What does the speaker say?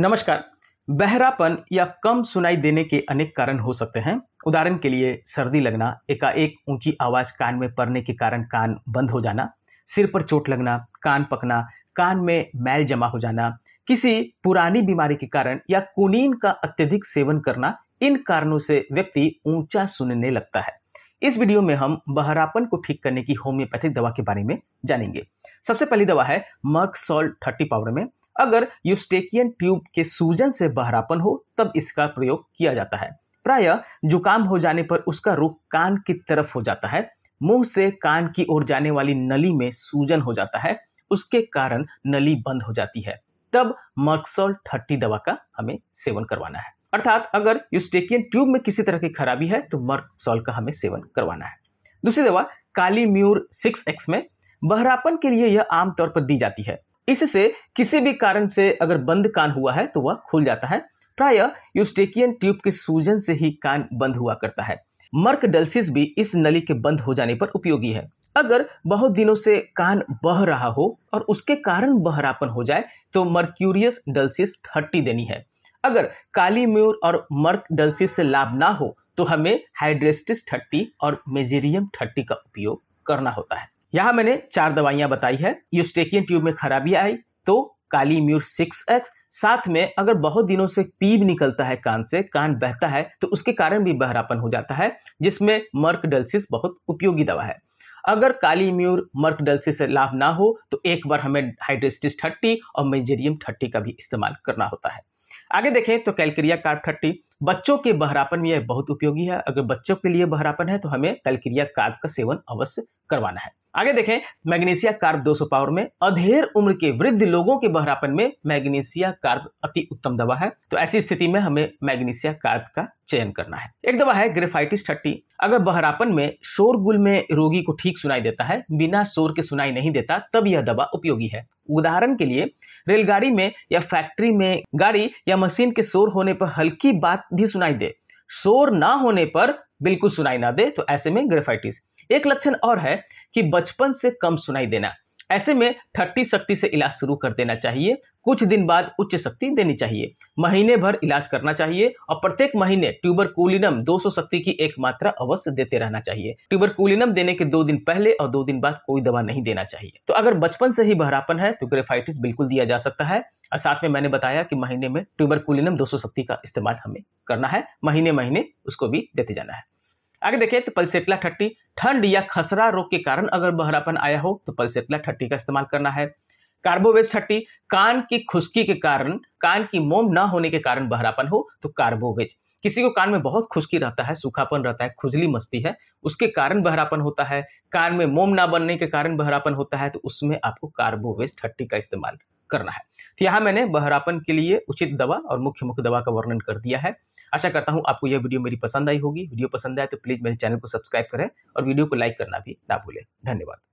नमस्कार बहरापन या कम सुनाई देने के अनेक कारण हो सकते हैं उदाहरण के लिए सर्दी लगना एकाएक ऊंची आवाज कान में पड़ने के कारण कान बंद हो जाना सिर पर चोट लगना कान पकना कान में मैल जमा हो जाना किसी पुरानी बीमारी के कारण या कुनीन का अत्यधिक सेवन करना इन कारणों से व्यक्ति ऊंचा सुनने लगता है इस वीडियो में हम बहरापन को ठीक करने की होम्योपैथिक दवा के बारे में जानेंगे सबसे पहली दवा है मर्क सॉल्ट थर्टी पाउडर में अगर यूस्टेकियन ट्यूब के सूजन से बहरापन हो तब इसका प्रयोग किया जाता है प्राय जुकाम हो जाने पर उसका रुख कान की तरफ हो जाता है मुंह से कान की ओर जाने वाली नली में सूजन हो जाता है उसके कारण नली बंद हो जाती है तब मक्सोल थर्टी दवा का हमें सेवन करवाना है अर्थात अगर यूस्टेकियन ट्यूब में किसी तरह की खराबी है तो मर्कसोल का हमें सेवन करवाना है दूसरी दवा काली म्यूर सिक्स एक्स में बहरापन के लिए यह आमतौर पर दी जाती है इससे किसी भी कारण से अगर बंद कान हुआ है तो वह खुल जाता है प्राय यूस्टेकियन ट्यूब के सूजन से ही कान बंद हुआ करता है मर्कडेल्सिस भी इस नली के बंद हो जाने पर उपयोगी है अगर बहुत दिनों से कान बह रहा हो और उसके कारण बहरापन हो जाए तो मर्क्यूरियस डल्सिस थर्टी देनी है अगर काली म्यूर और मर्क डल्सिस से लाभ ना हो तो हमें हाइड्रेस्टिस थर्टी और मेजेरियम थर्टी का उपयोग करना होता है यहां मैंने चार दवाइयां बताई है यूस्टेकियन ट्यूब में खराबी आई तो काली म्यूर सिक्स एक्स साथ में अगर बहुत दिनों से पीप निकलता है कान से कान बहता है तो उसके कारण भी बहरापन हो जाता है जिसमें मर्कडेल्सिस बहुत उपयोगी दवा है अगर काली म्यूर मर्कडेल्सिस से लाभ ना हो तो एक बार हमें हाइड्रेस्टिस थर्टी और मेजेरियम थर्टी का भी इस्तेमाल करना होता है आगे देखें तो कैलक्रिया कार्ड थर्टी बच्चों के बहरापन में यह बहुत उपयोगी है अगर बच्चों के लिए बहरापन है तो हमें कैलक्रिया कार्ड का सेवन अवश्य करवाना है आगे देखें मैग्नीशिया कार्ब 200 पावर में अधेर उम्र के वृद्ध लोगों के बहरापन में मैग्नीशिया कार्ब अति उत्तम दवा है तो ऐसी स्थिति में हमें मैग्नीशिया कार्ब का चयन करना है एक दवा है ग्रेफाइटिस थर्टी अगर बहरापन में शोरगुल में रोगी को ठीक सुनाई देता है बिना शोर के सुनाई नहीं देता तब यह दवा उपयोगी है उदाहरण के लिए रेलगाड़ी में या फैक्ट्री में गाड़ी या मशीन के शोर होने पर हल्की बात भी सुनाई दे शोर ना होने पर बिल्कुल सुनाई ना दे तो ऐसे में ग्रेफाइटिस एक लक्षण और है कि बचपन से कम सुनाई देना ऐसे में ठट्टी शक्ति से इलाज शुरू कर देना चाहिए कुछ दिन बाद उच्च शक्ति देनी चाहिए महीने भर इलाज करना चाहिए और प्रत्येक महीने ट्यूबरकुलिनम दो शक्ति की एक मात्रा अवश्य देते रहना चाहिए ट्यूबरकुलिनम देने के दो दिन पहले और दो दिन बाद कोई दवा नहीं देना चाहिए तो अगर बचपन से ही बहरापन है तो ग्रेफाइटिस बिल्कुल दिया जा सकता है और साथ में मैंने बताया कि महीने में ट्यूबरकुलिनम 200 शक्ति का इस्तेमाल हमें करना है महीने महीने उसको भी देते जाना है आगे देखिए तो पल्सेटला ठट्टी ठंड या खसरा रोग के कारण अगर बहरापन आया हो तो पल्सेटला ठट्टी का इस्तेमाल करना है कार्बोवेस्ट ठट्टी कान की खुशकी के कारण कान की मोम ना होने के कारण बहरापन हो तो कार्बोवेज किसी को कान में बहुत खुशकी रहता है सूखापन रहता है खुजली मस्ती है उसके कारण बहरापन होता है कान में मोम ना बनने के कारण बहरापन होता है तो उसमें आपको कार्बोवेस्ट ठट्टी का इस्तेमाल करना है तो यहाँ मैंने बहरापन के लिए उचित दवा और मुख्य मुख्य दवा का वर्णन कर दिया है आशा करता हूँ आपको यह वीडियो मेरी पसंद आई होगी वीडियो पसंद आए तो प्लीज़ मेरे चैनल को सब्सक्राइब करें और वीडियो को लाइक करना भी ना भूलें धन्यवाद